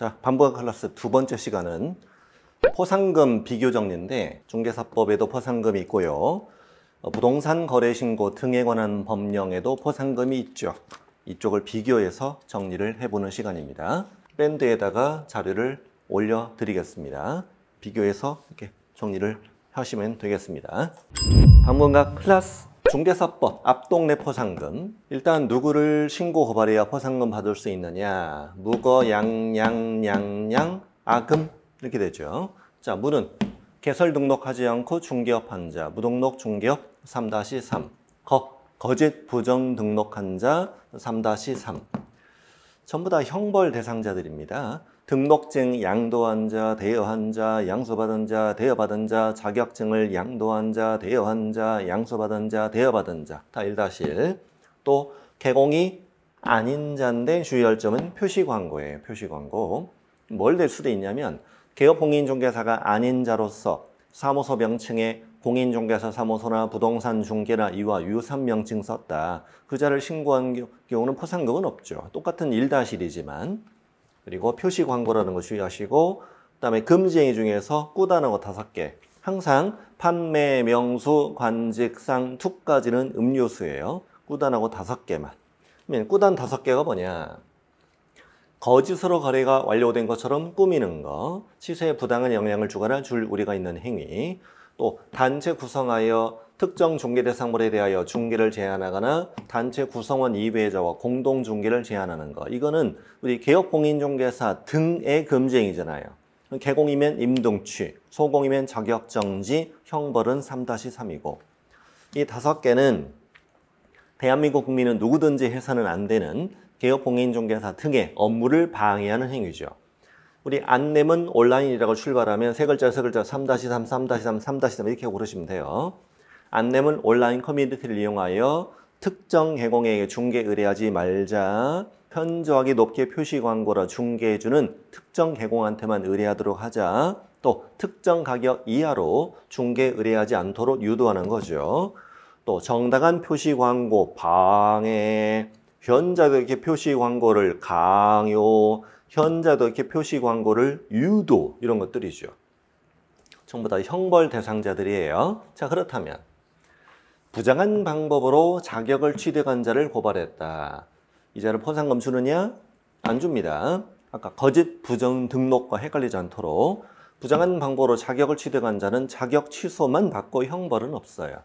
자, 반복의 클라스두 번째 시간은 포상금 비교 정리인데 중개사법에도 포상금이 있고요. 어, 부동산 거래 신고 등에 관한 법령에도 포상금이 있죠. 이쪽을 비교해서 정리를 해보는 시간입니다. 밴드에다가 자료를 올려드리겠습니다. 비교해서 이렇게 정리를 하시면 되겠습니다. 방문과 클라스 중개사법 압동네 포상금 일단 누구를 신고 고발해야 포상금 받을 수 있느냐 무거 양양양양 아금 이렇게 되죠 자 무는 개설 등록하지 않고 중개업 한자 무등록 중개업 3-3거 거짓 부정 등록한 자3-3 전부 다 형벌 대상자들입니다 등록증 양도한 자, 대여한 자, 양수받은 자, 대여받은 자, 자격증을 양도한 자, 대여한 자, 양수받은 자, 대여받은 자. 다 1-1. 또 개공이 아닌 자인데 주의할 점은 표시 광고예요. 표시 광고. 뭘 될 수도 있냐면 개업 공인중개사가 아닌 자로서 사무소 명칭에 공인중개사 사무소나 부동산 중개나 이와 유산 명칭 썼다. 그 자를 신고한 경우는 포상금은 없죠. 똑같은 1-1이지만 그리고 표시 광고라는 거 주의하시고 그다음에 금지행위 중에서 꾸다는 고 다섯 개. 항상 판매 명수 관직상 투까지는 음료수예요. 꾸단하고 다섯 개만. 그러면 꾸단 다섯 개가 뭐냐? 거짓으로 거래가 완료된 것처럼 꾸미는 거, 시세에 부당한 영향을 주거나 줄 우리가 있는 행위, 또 단체 구성하여 특정 중개 대상물에 대하여 중개를 제한하거나 단체 구성원 이외자와 공동 중개를 제한하는 거. 이거는 우리 개업 공인중개사 등의 금지행위잖아요. 개공이면 임동취 소공이면 자격정지, 형벌은 3-3이고 이 다섯 개는 대한민국 국민은 누구든지 해서는 안 되는 개업 공인중개사 등의 업무를 방해하는 행위죠. 우리 안내문 온라인이라고 출발하면 세 글자, 세 글자, 3-3, 3-3, 3-3 이렇게 고르시면 돼요. 안내문 온라인 커뮤니티를 이용하여 특정 개공에게 중개 의뢰하지 말자. 현저하게 높게 표시 광고라 중개해주는 특정 개공한테만 의뢰하도록 하자. 또 특정 가격 이하로 중개 의뢰하지 않도록 유도하는 거죠. 또 정당한 표시 광고 방해, 현자도 이렇게 표시 광고를 강요, 현자도 이렇게 표시 광고를 유도 이런 것들이죠. 전부 다 형벌 대상자들이에요. 자 그렇다면 부정한 방법으로 자격을 취득한 자를 고발했다. 이 자를 포상금 주느냐? 안 줍니다. 아까 거짓 부정 등록과 헷갈리지 않도록 부정한 방법으로 자격을 취득한 자는 자격 취소만 받고 형벌은 없어요.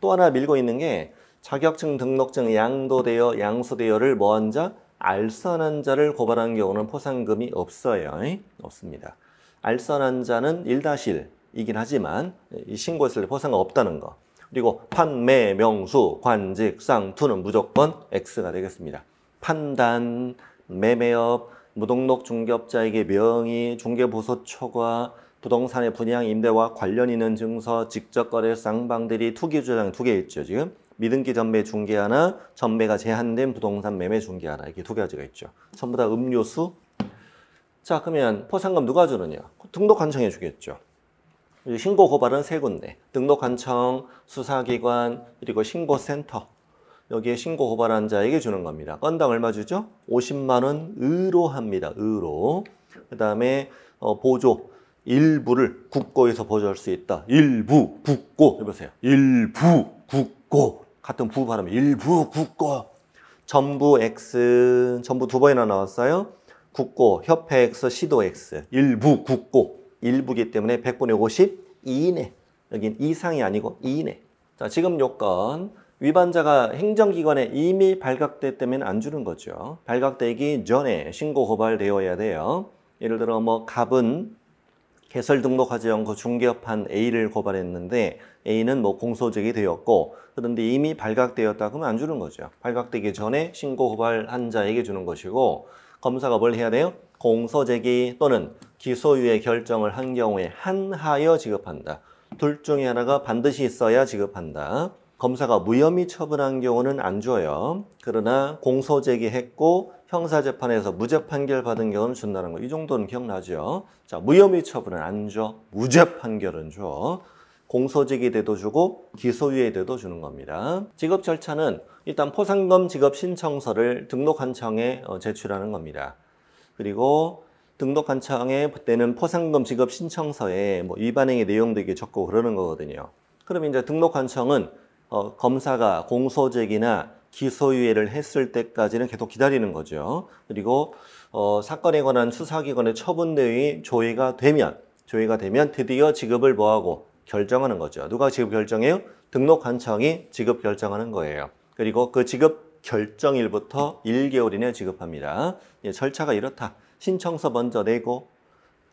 또 하나 밀고 있는 게 자격증 등록증 양도되어 양수되어를 뭐한 자? 알선한 자를 고발한 경우는 포상금이 없어요. 없습니다. 알선한 자는 1-1이긴 하지만 이 신고했을 때 포상금 없다는 거. 그리고 판매, 명수, 관직, 쌍투는 무조건 X가 되겠습니다. 판단, 매매업, 무등록 중개업자에게 명의, 중개보소 초과, 부동산의 분양 임대와 관련 있는 증서, 직접 거래 쌍방들이 투기 주장 두 개 있죠 지금. 미등기 전매 중개 하나, 전매가 제한된 부동산 매매 중개 하나 이렇게 두 가지가 있죠. 전부 다 음료수. 자 그러면 포상금 누가 주느냐? 등록 관청해 주겠죠. 신고 고발은 세 군데, 등록관청 수사기관, 그리고 신고센터. 여기에 신고 고발한 자에게 주는 겁니다. 건당 얼마 주죠? 50만 원 의로 합니다. 의로. 그 다음에 어, 보조 일부를 국고에서 보조할 수 있다. 일부 국고 해보세요. 일부 국고 같은 부 발음이 일부 국고 전부 X 전부 두 번이나 나왔어요. 국고 협회 X 시도 X 일부 국고 일부기 때문에 100분의 50 2인에 여긴 이상이 아니고 이내 자 지금 요건 위반자가 행정기관에 이미 발각됐다면 안 주는 거죠. 발각되기 전에 신고 고발되어야 돼요. 예를 들어 뭐 갑은 개설 등록하지 않고 중개업한 A를 고발했는데 A는 뭐 공소적이 되었고 그런데 이미 발각되었다 그러면 안 주는 거죠. 발각되기 전에 신고 고발한 자에게 주는 것이고 검사가 뭘 해야 돼요? 공소제기 또는 기소유예 결정을 한 경우에 한하여 지급한다. 둘 중에 하나가 반드시 있어야 지급한다. 검사가 무혐의 처분한 경우는 안 줘요. 그러나 공소 제기했고 형사재판에서 무죄 판결 받은 경우는 준다는 거. 이 정도는 기억나죠? 자, 무혐의 처분은 안 줘. 무죄 판결은 줘. 공소 제기돼도 주고 기소유예돼도 주는 겁니다. 지급 절차는 일단 포상금 지급 신청서를 등록한 청에 어, 제출하는 겁니다. 그리고 등록한 창에 때는 포상금 지급 신청서에 뭐 위반행위 내용도 이게 적고 그러는 거거든요. 그럼 이제 등록한 청은 어, 검사가 공소제기나 기소유예를 했을 때까지는 계속 기다리는 거죠. 그리고 어, 사건에 관한 수사기관의 처분 대위 조회가 되면 조회가 되면 드디어 지급을 뭐하고 결정하는 거죠. 누가 지급 결정해요? 등록한 청이 지급 결정하는 거예요. 그리고 그 지급 결정일부터 1개월 이내 지급합니다. 예, 절차가 이렇다. 신청서 먼저 내고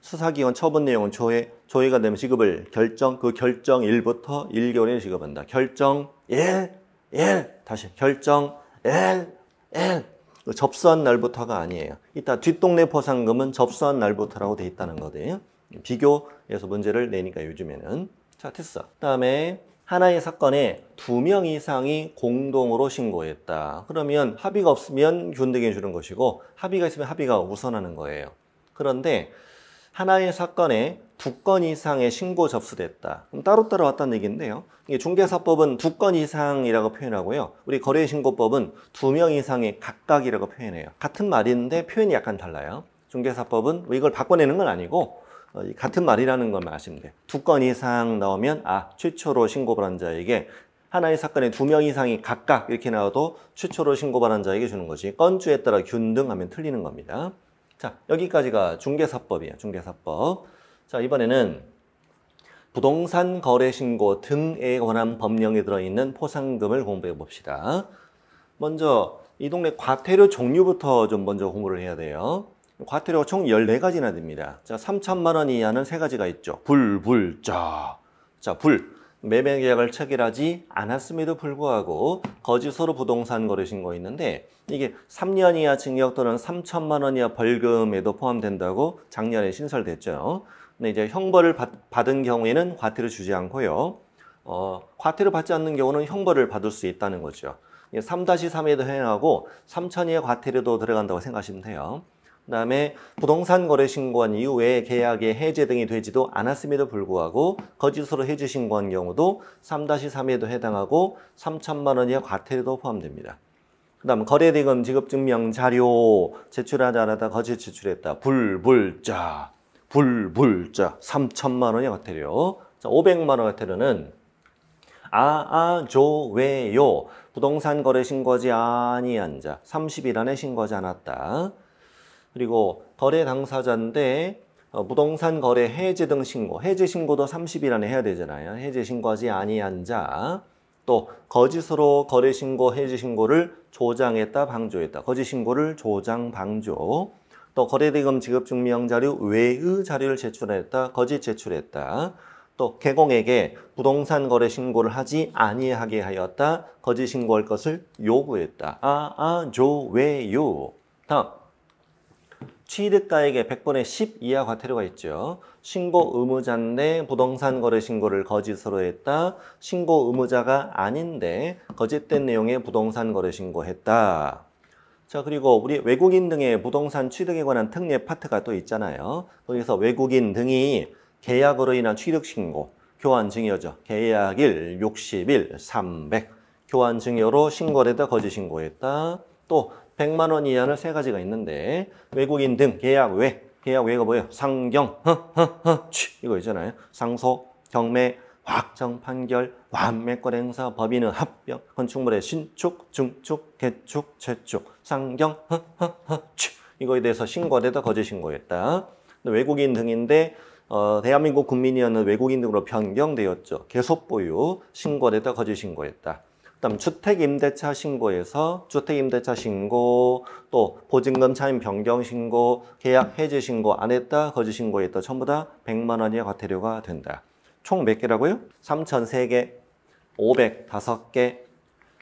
수사기관 처분 내용은 조회, 조회가 되면 지급을 결정, 그 결정일부터 1개월에 지급한다 결정 일, 일, 다시 결정 일, 일. 그 접수한 날부터가 아니에요. 이따 뒷동네 포상금은 접수한 날부터라고 돼 있다는 거예요. 비교해서 문제를 내니까 요즘에는. 자, 됐어. 그 다음에 하나의 사건에 두 명 이상이 공동으로 신고했다. 그러면 합의가 없으면 균등해 주는 것이고 합의가 있으면 합의가 우선하는 거예요. 그런데 하나의 사건에 두 건 이상의 신고 접수됐다. 그럼 따로따로 왔다는 얘기인데요. 이게 중개사법은 두 건 이상이라고 표현하고요. 우리 거래신고법은 두 명 이상의 각각이라고 표현해요. 같은 말인데 표현이 약간 달라요. 중개사법은 뭐 이걸 바꿔내는 건 아니고 어, 같은 말이라는 것만 아시면 돼요. 두 건 이상 나오면 아 최초로 신고받은 자에게 하나의 사건에 두 명 이상이 각각 이렇게 나와도 최초로 신고받은 자에게 주는 거지 건주에 따라 균등하면 틀리는 겁니다. 자 여기까지가 중개사법이에요. 중개사법. 자 이번에는 부동산 거래 신고 등에 관한 법령에 들어있는 포상금을 공부해 봅시다. 먼저 이 동네 과태료 종류부터 좀 먼저 공부를 해야 돼요. 과태료가 총 14가지나 됩니다. 자, 3천만 원 이하는 3 가지가 있죠. 불, 불, 자. 자, 불. 매매 계약을 체결하지 않았음에도 불구하고 거짓으로 부동산 거래 신고 있는데 이게 3년 이하 징역 또는 3천만 원 이하 벌금에도 포함된다고 작년에 신설됐죠. 근데 이제 형벌을 받, 받은 경우에는 과태료 주지 않고요. 어, 과태료 받지 않는 경우는 형벌을 받을 수 있다는 거죠. 3-3에도 해당하고 3천이의 과태료도 들어간다고 생각하시면 돼요. 그다음에 부동산 거래 신고한 이후에 계약의 해제 등이 되지도 않았음에도 불구하고 거짓으로 해지 신고한 경우도 3-3에도 해당하고 3천만 원 이하 과태료도 포함됩니다. 그다음 거래대금 지급증명 자료 제출하지 않았다 거짓 제출했다 불불자 불불자 3천만 원의 과태료 자 500만 원 과태료는 아아조외요 부동산 거래 신고하지 아니한 자 30일 안에 신고하지 않았다 그리고 거래 당사자인데 어, 부동산 거래 해제 등 신고, 해제 신고도 30일 안에 해야 되잖아요. 해제 신고하지 아니한 자, 또 거짓으로 거래 신고, 해제 신고를 조장했다, 방조했다. 거짓 신고를 조장, 방조. 또 거래대금 지급 증명 자료 외의 자료를 제출했다, 거짓 제출했다. 또 개공에게 부동산 거래 신고를 하지 아니하게 하였다, 거짓 신고할 것을 요구했다. 아, 아, 조, 왜요? 다음. 취득가액의 100분의 10 이하 과태료가 있죠. 신고 의무자인데 부동산 거래 신고를 거짓으로 했다. 신고 의무자가 아닌데 거짓된 내용의 부동산 거래 신고했다. 자 그리고 우리 외국인 등의 부동산 취득에 관한 특례 파트가 또 있잖아요. 거기서 외국인 등이 계약으로 인한 취득 신고, 교환 증여죠. 계약일 60일 300. 교환 증여로 신고를 했다, 거짓 신고했다. 또 100만 원 이하는 세 가지가 있는데 외국인 등 계약 외 계약 외가 뭐예요? 상경 허허허 취 이거 있잖아요. 상소 경매 확정 판결 완매권 행사 법인의 합병 건축물의 신축 중축 개축 재축 상경 허허허 취 이거에 대해서 신고되다 거짓 신고했다. 외국인 등인데 어, 대한민국 국민이었는 외국인 등으로 변경되었죠. 계속 보유, 신고되다 거짓 신고했다. 그다음 주택임대차 신고에서 주택임대차 신고 또 보증금 차임 변경 신고 계약 해지 신고 안 했다 거짓 신고했다 전부 다 100만 원의 과태료가 된다. 총 몇 개라고요? 3,003개, 505개,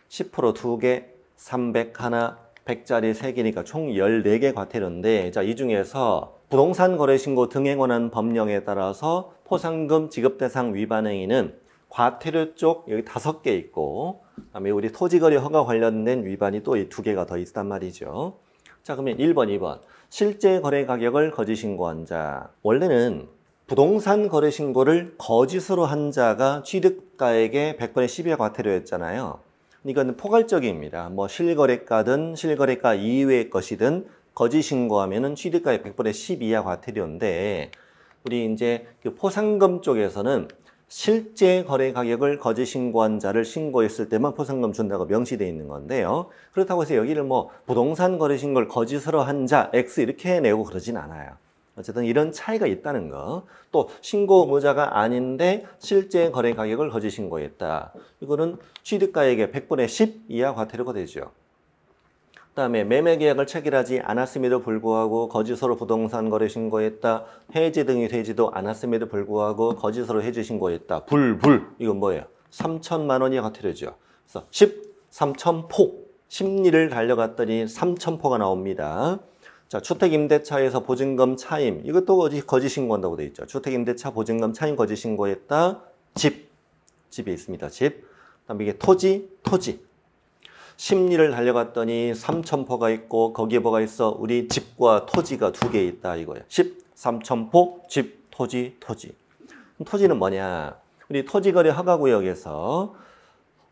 10% 2개, 300 하나, 100짜리 3개니까 총 14개 과태료인데 자 이 중에서 부동산 거래 신고 등에 관한 법령에 따라서 포상금 지급 대상 위반 행위는 과태료 쪽 여기 다섯 개 있고 그다음에 우리 토지거래 허가 관련된 위반이 또 이 두 개가 더 있단 말이죠. 자 그러면 1번, 2번 실제 거래 가격을 거짓 신고한 자 원래는 부동산 거래 신고를 거짓으로 한 자가 취득가액의 100분의 10의 과태료였잖아요. 이건 포괄적입니다. 뭐 실거래가든 실거래가 이외의 것이든 거짓 신고하면 은 취득가액 100분의 10 이하 과태료인데 우리 이제 그 포상금 쪽에서는 실제 거래 가격을 거짓 신고한 자를 신고했을 때만 포상금 준다고 명시되어 있는 건데요. 그렇다고 해서 여기를 뭐 부동산 거래 신고를 거짓으로 한 자 X 이렇게 내고 그러진 않아요. 어쨌든 이런 차이가 있다는 거. 또 신고 의무자가 아닌데 실제 거래 가격을 거짓 신고했다. 이거는 취득가액의 100분의 10 이하 과태료가 되죠. 그다음에 매매 계약을 체결하지 않았음에도 불구하고 거짓으로 부동산 거래 신고했다. 해지 등이 되지도 않았음에도 불구하고 거짓으로 해지 신고했다. 불, 불. 이건 뭐예요? 3천만 원이 가트려죠 그래서 10, 3천포. 심리를 달려갔더니 3천포가 나옵니다. 자, 주택임대차에서 보증금 차임. 이것도 거짓, 거짓 신고한다고 돼 있죠. 주택임대차 보증금 차임 거짓 신고했다. 집. 집이 있습니다. 집. 그다음에 이게 토지, 토지. 심리를 달려갔더니 삼천포가 있고 거기에 뭐가 있어? 우리 집과 토지가 두 개 있다 이거야. 십, 삼천포, 집, 토지, 토지. 토지는 뭐냐? 우리 토지거래 허가구역에서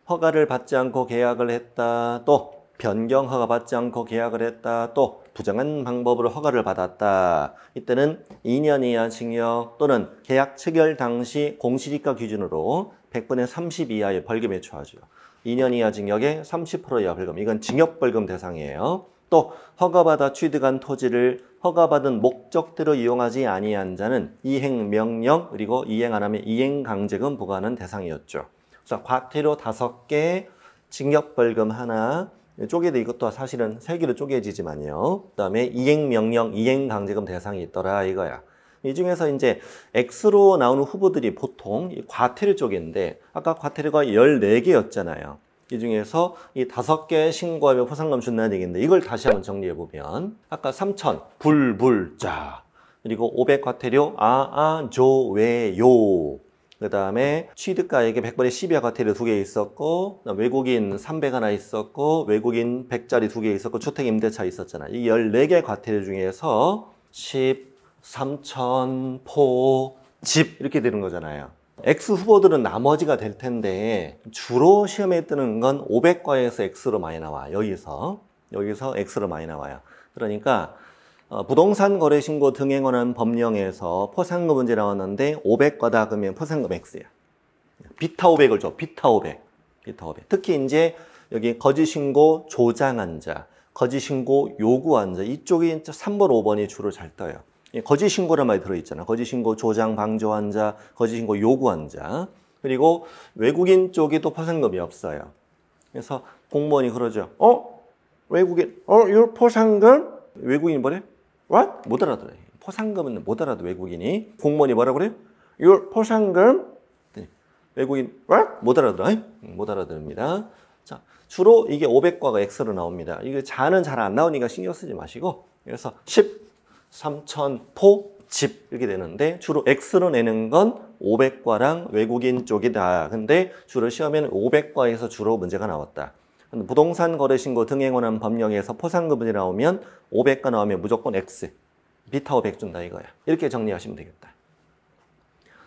허가를 받지 않고 계약을 했다. 또 변경 허가 받지 않고 계약을 했다. 또 부정한 방법으로 허가를 받았다. 이때는 2년 이하 징역 또는 계약 체결 당시 공시지가 기준으로 100분의 30 이하의 벌금에 처하죠. 2년 이하 징역에 30% 이하 벌금. 이건 징역 벌금 대상이에요. 또 허가받아 취득한 토지를 허가받은 목적대로 이용하지 아니한 자는 이행명령 그리고 이행 안 하면 이행강제금 부과하는 대상이었죠. 그래서 과태료 5개, 징역 벌금 하나, 쪼개도 이것도 사실은 세개로 쪼개지지만요. 그다음에 이행명령, 이행강제금 대상이 있더라 이거야. 이 중에서 이제 X로 나오는 후보들이 보통 과태료 쪽인데 아까 과태료가 14개였잖아요. 이 중에서 이 다섯 개 신고하면 포상금 준다는 얘기인데 이걸 다시 한번 정리해 보면 아까 3천 불불자 그리고 500과태료 아아조외요 그 다음에 취득가액에 100번에 12화 과태료 두 개 있었고 외국인 300 하나 있었고 외국인 100짜리 두 개 있었고 주택임대차 있었잖아 이 14개 과태료 중에서 10 삼천포, 집 이렇게 되는 거잖아요. X 후보들은 나머지가 될 텐데 주로 시험에 뜨는 건 500과에서 X로 많이 나와. 여기서. 여기서 X로 많이 나와요. 그러니까 어, 부동산 거래 신고 등에 관한 법령에서 포상금 문제 나왔는데 500과다 그러면 포상금 X야. 비타 500을 줘. 비타 500. 비타 500. 특히 이제 여기 거짓 신고 조장한 자, 거짓 신고 요구한 자 이쪽이 3번, 5번이 주로 잘 떠요. 예, 거짓 신고란 말이 들어있잖아. 거짓 신고 조장 방조한 자, 거짓 신고 요구한 자. 그리고 외국인 쪽이 또 포상금이 없어요. 그래서 공무원이 그러죠. 어? 외국인, 어? 요 포상금? 외국인이 뭐래? w 못알아들어 포상금은 못 알아도 외국인이. 공무원이 뭐라 그래요? 요 포상금? 네. 외국인, w 못 알아들어요. 못 알아들습니다. 자, 주로 이게 500과가 엑스로 나옵니다. 이거 자는 잘 안 나오니까 신경 쓰지 마시고. 그래서 10, 3,000포 집 이렇게 되는데 주로 X로 내는 건 500과랑 외국인 쪽이다. 근데 주로 시험에는 500과에서 주로 문제가 나왔다. 부동산 거래 신고 등에 관한 법령에서 포상금이 나오면 500과 나오면 무조건 X. 비타 500 준다 이거야. 이렇게 정리하시면 되겠다.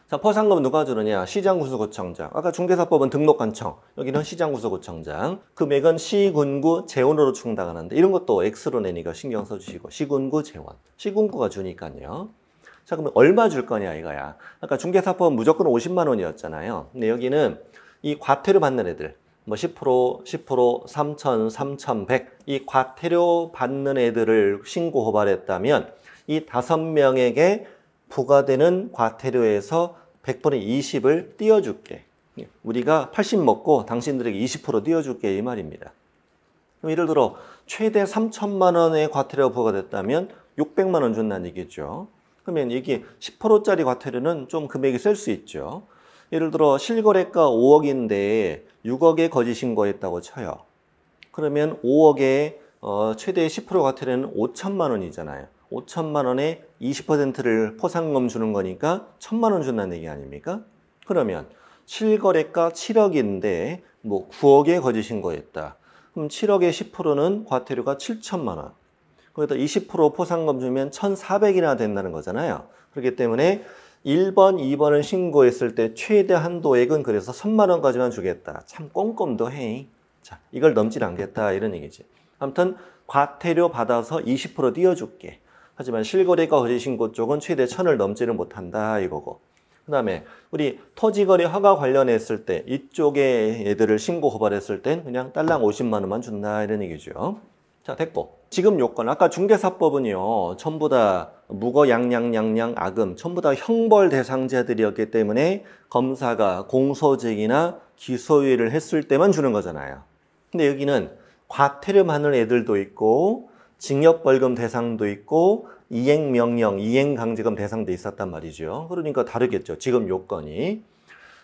자, 포상금 누가 주느냐? 시장구수구청장. 아까 중개사법은 등록관청. 여기는 시장구수구청장. 금액은 시군구 재원으로 충당하는데 이런 것도 X로 내니까 신경 써주시고 시군구 재원. 시군구가 주니까요. 자, 그러면 얼마 줄 거냐 이거야. 아까 중개사법은 무조건 50만 원이었잖아요. 근데 여기는 이 과태료 받는 애들 뭐10% 10% 3 0 0 0 3,100이 과태료 받는 애들을 신고 호발했다면 이 다섯 명에게 부과되는 과태료에서 100분의 20을 띄워줄게. 우리가 80 먹고 당신들에게 20% 띄워줄게 이 말입니다. 예를 들어 최대 3천만 원의 과태료 부과됐다면 600만 원 준다는 얘기죠. 그러면 이게 10%짜리 과태료는 좀 금액이 셀 수 있죠. 예를 들어 실거래가 5억인데 6억에 거짓 신고했다고 쳐요. 그러면 5억에 어, 최대 10% 과태료는 5천만 원이잖아요. 5천만 원에 20%를 포상금 주는 거니까 1 0 0 0만원 준다는 얘기 아닙니까? 그러면 실거래가 7억인데 뭐 9억에 거짓 신거였다 그럼 7억의 10%는 과태료가 7천만 원. 거기다 20% 포상금 주면 1,400이나 된다는 거잖아요. 그렇기 때문에 1번, 2번을 신고했을 때 최대 한도액은 그래서 3만 원까지만 주겠다. 참 꼼꼼도 해. 자, 이걸 넘질 않겠다 이런 얘기지. 아무튼 과태료 받아서 20% 띄워줄게. 하지만 실거래가 거리신 곳 쪽은 최대 천을 넘지를 못한다 이거고. 그 다음에 우리 토지거래 허가 관련했을 때 이쪽에 애들을 신고 고발했을 땐 그냥 딸랑 50만 원만 준다 이런 얘기죠. 자 됐고 지금 요건 아까 중개사법은요 전부 다 무거 양양양양 악음 전부 다 형벌 대상자들이었기 때문에 검사가 공소제기나 기소유예를 했을 때만 주는 거잖아요. 근데 여기는 과태료 많은 애들도 있고 징역벌금 대상도 있고 이행명령, 이행강제금 대상도 있었단 말이죠. 그러니까 다르겠죠. 지금 요건이.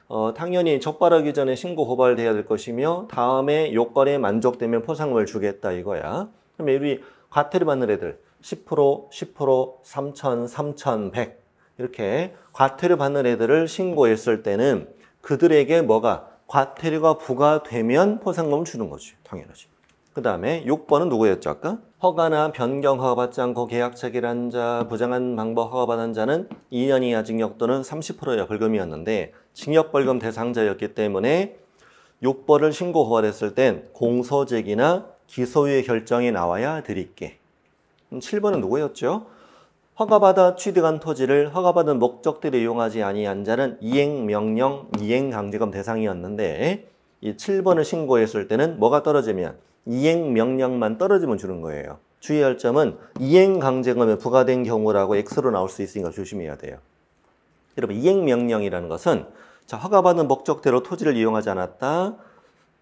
어, 당연히 적발하기 전에 신고 고발돼야 될 것이며 다음에 요건에 만족되면 포상을 금 주겠다 이거야. 그럼면 우리 과태료 받는 애들 10% 10% 3천 3천 100 이렇게 과태료 받는 애들을 신고했을 때는 그들에게 뭐가 과태료가 부과되면 포상금을 주는 거지. 당연하지. 그 다음에 6번은 누구였죠 아까? 허가나 변경 허가받지 않고 계약 체결한 자, 부정한 방법 허가받은 자는 2년 이하 징역 또는 30%의 벌금이었는데 징역 벌금 대상자였기 때문에 6번을 신고 허가됐을 땐 공소 제기나 기소유예 결정이 나와야 드릴게. 7번은 누구였죠? 허가받아 취득한 토지를 허가받은 목적대로 이용하지 아니한 자는 이행명령, 이행강제금 대상이었는데 이 7번을 신고했을 때는 뭐가 떨어지면 이행 명령만 떨어지면 주는 거예요. 주의할 점은 이행 강제금에 부과된 경우라고 X로 나올 수 있으니까 조심해야 돼요. 여러분 이행 명령이라는 것은 자 허가받은 목적대로 토지를 이용하지 않았다.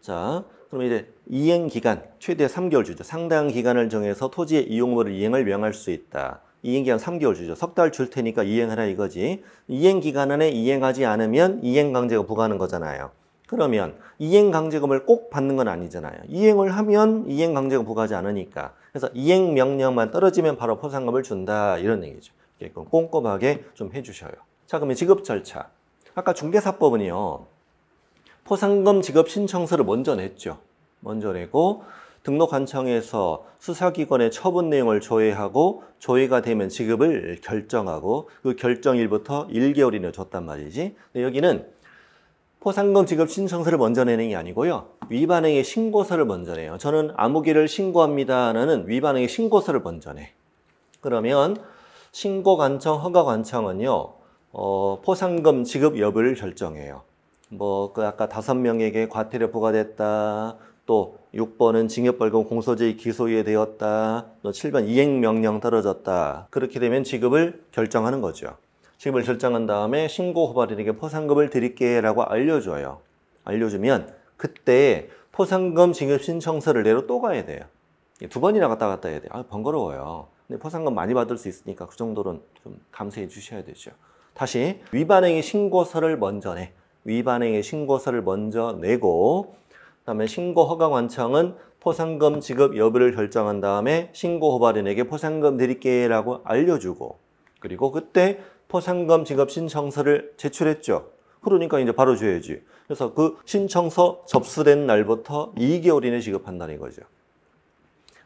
자 그럼 이제 이행 기간 최대 3개월 주죠. 상당 기간을 정해서 토지의 이용물을 이행을 명할 수 있다. 이행 기간 3개월 주죠. 석 달 줄 테니까 이행하라 이거지. 이행 기간 안에 이행하지 않으면 이행 강제가 부과하는 거잖아요. 그러면 이행강제금을 꼭 받는 건 아니잖아요. 이행을 하면 이행강제금 부과하지 않으니까. 그래서 이행명령만 떨어지면 바로 포상금을 준다 이런 얘기죠. 이건 꼼꼼하게 좀 해주셔요. 자 그러면 지급 절차. 아까 중개사법은요. 포상금 지급 신청서를 먼저 냈죠. 먼저 내고 등록관청에서 수사기관의 처분 내용을 조회하고 조회가 되면 지급을 결정하고 그 결정일부터 1개월 이내 줬단 말이지. 근데 여기는 포상금 지급 신청서를 먼저 내는 게 아니고요. 위반행위 신고서를 먼저 내요. 저는 아무개를 신고합니다라는 위반행위 신고서를 먼저 내. 그러면 신고 관청, 허가 관청은요. 어, 포상금 지급 여부를 결정해요. 뭐 그 아까 다섯 명에게 과태료 부과됐다. 또 6번은 징역벌금 공소제의 기소유예 되었다. 또 7번 이행명령 떨어졌다. 그렇게 되면 지급을 결정하는 거죠. 지금을절정한 다음에 신고 후발인에게 포상금을 드릴게 라고 알려줘요. 알려주면 그때 포상금 지급 신청서를 내러 또 가야 돼요. 두 번이나 갔다 갔다 해야 돼요. 아, 번거로워요. 근데 포상금 많이 받을 수 있으니까 그 정도는 좀 감수해 주셔야 되죠. 다시 위반행위 신고서를 먼저 내. 위반행위 신고서를 먼저 내고 그다음에 신고 허가 관청은 포상금 지급 여부를 결정한 다음에 신고 후발인에게 포상금 드릴게라고 알려주고 그리고 그때 포상금 지급 신청서를 제출했죠. 그러니까 이제 바로 줘야지. 그래서 그 신청서 접수된 날부터 2개월 이내 지급한다는 거죠.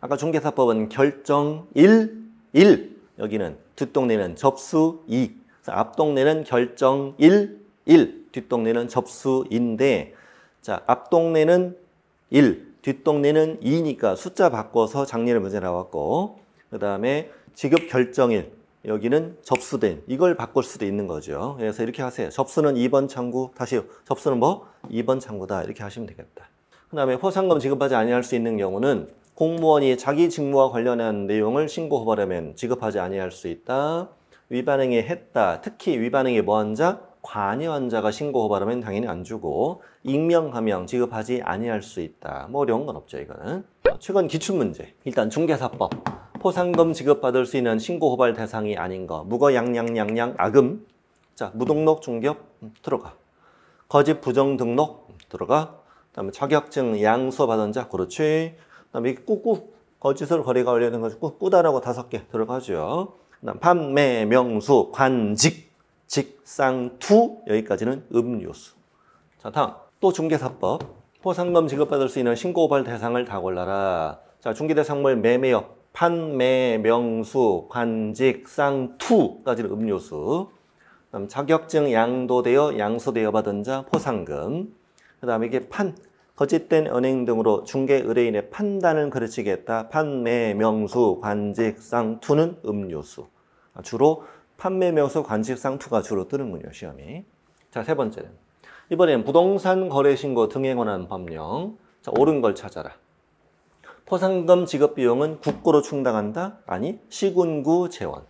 아까 중개사법은 결정 1, 1. 여기는 뒷동네는 접수 2. 앞동네는 결정 1, 1. 뒷동네는 접수 2인데 자, 앞동네는 1, 뒷동네는 2니까 숫자 바꿔서 작년에 문제 나왔고 그 다음에 지급 결정일 여기는 접수된 이걸 바꿀 수도 있는 거죠 그래서 이렇게 하세요 접수는 2번 창구 다시 접수는 뭐 2번 창구다 이렇게 하시면 되겠다 그 다음에 포상금 지급하지 아니할 수 있는 경우는 공무원이 자기 직무와 관련한 내용을 신고 허발하면 지급하지 아니할 수 있다 위반행위 했다 특히 위반행위 뭐한 자? 관여한 자가 신고 허발하면 당연히 안 주고 익명감형 지급하지 아니할 수 있다 뭐 어려운 건 없죠 이거는 어, 최근 기출문제 일단 중개사법 상포 상금 지급받을 수 있는 신고 호발 대상이 아닌 거 무거 양양양양 악음 자 무등록 중격 음, 들어가 거짓 부정 등록 음, 들어가 그다음에 자격증 양수 받은 자 그렇지 그다음에 꾸꾸 거짓을 거리가 올리는 거지 꾸, 꾸다라고 다섯 개 들어가죠 그다음 판매 명수 관직 직상투 여기까지는 음료수 자 다음 또 중개사법 포상금 지급받을 수 있는 신고발 대상을 다 골라라 자 중개대상물 매매업 판매, 명수, 관직, 쌍투까지는 음료수. 그다음 자격증 양도되어 양수되어 받은 자 포상금. 그다음에 이게 판 거짓된 은행 등으로 중개 의뢰인의 판단을 그르치겠다. 판매, 명수, 관직, 쌍투는 음료수. 주로 판매, 명수, 관직, 쌍투가 주로 뜨는군요 시험이. 자 세 번째는 이번엔 부동산 거래 신고 등에 관한 법령. 자 옳은 걸 찾아라. 포상금 지급 비용은 국고로 충당한다? 아니, 시군구 재원.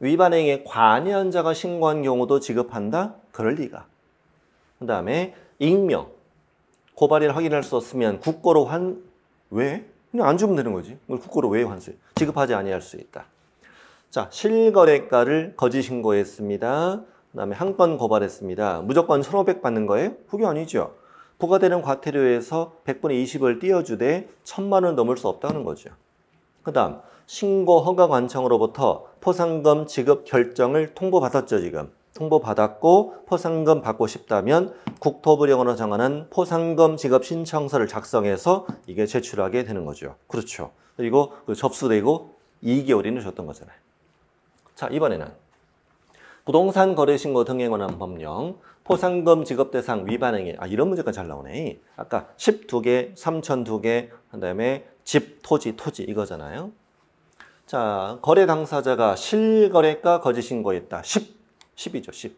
위반행에 위 관여자가 한 신고한 경우도 지급한다? 그럴 리가. 그 다음에 익명. 고발인 확인할 수 없으면 국고로 환, 왜? 그냥 안 주면 되는 거지. 국고로 왜 환수해? 지급하지 아니할 수 있다. 자, 실거래가를 거짓 신고했습니다. 그 다음에 한 건 고발했습니다. 무조건 1,500 받는 거예요? 후기 아니죠. 부과되는 과태료에서 100분의 20을 띄어주되 1000만 원 넘을 수 없다는 거죠. 그 다음 신고 허가관청으로부터 포상금 지급 결정을 통보받았죠 지금. 통보받았고 포상금 받고 싶다면 국토부령으로 정하는 포상금 지급 신청서를 작성해서 이게 제출하게 되는 거죠. 그렇죠. 그리고 그 접수되고 2개월이나 줬던 거잖아요. 자 이번에는 부동산 거래 신고 등에 관한 법령 포상금 지급 대상 위반 행위. 아, 이런 문제가 잘 나오네. 아까 12개, 3 0 2개 그다음에 집, 토지, 토지 이거잖아요. 자, 거래 당사자가 실거래가 거짓 신고했다. 10, 10이죠, 10.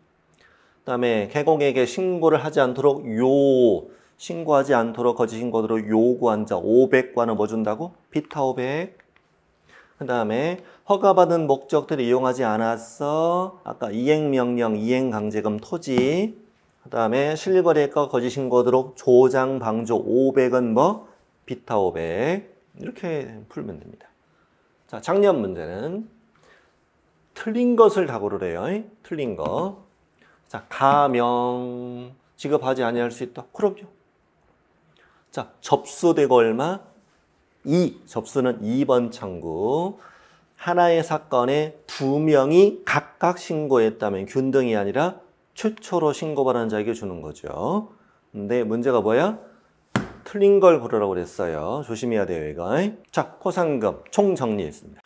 그다음에 개공에게 신고를 하지 않도록 요 신고하지 않도록 거짓 신고로 요구한 자 500관을 뭐 준다고? 비타 500그 다음에 허가받은 목적들을 이용하지 않았어. 아까 이행명령, 이행강제금, 토지. 그 다음에 실거래가 거짓 신고도록 조장, 방조 500은 뭐? 비타 500. 이렇게 풀면 됩니다. 자, 작년 문제는 틀린 것을 각오를 해요. 틀린 거. 자, 가명 지급하지 아니할 수 있다. 그럼요. 자, 접수되고 얼마? 이 접수는 2번 청구. 하나의 사건에 두 명이 각각 신고했다면 균등이 아니라 최초로 신고받은 자에게 주는 거죠. 근데 문제가 뭐야? 틀린 걸 고르라고 그랬어요. 조심해야 돼요, 이거. 자, 포상금 총정리했습니다.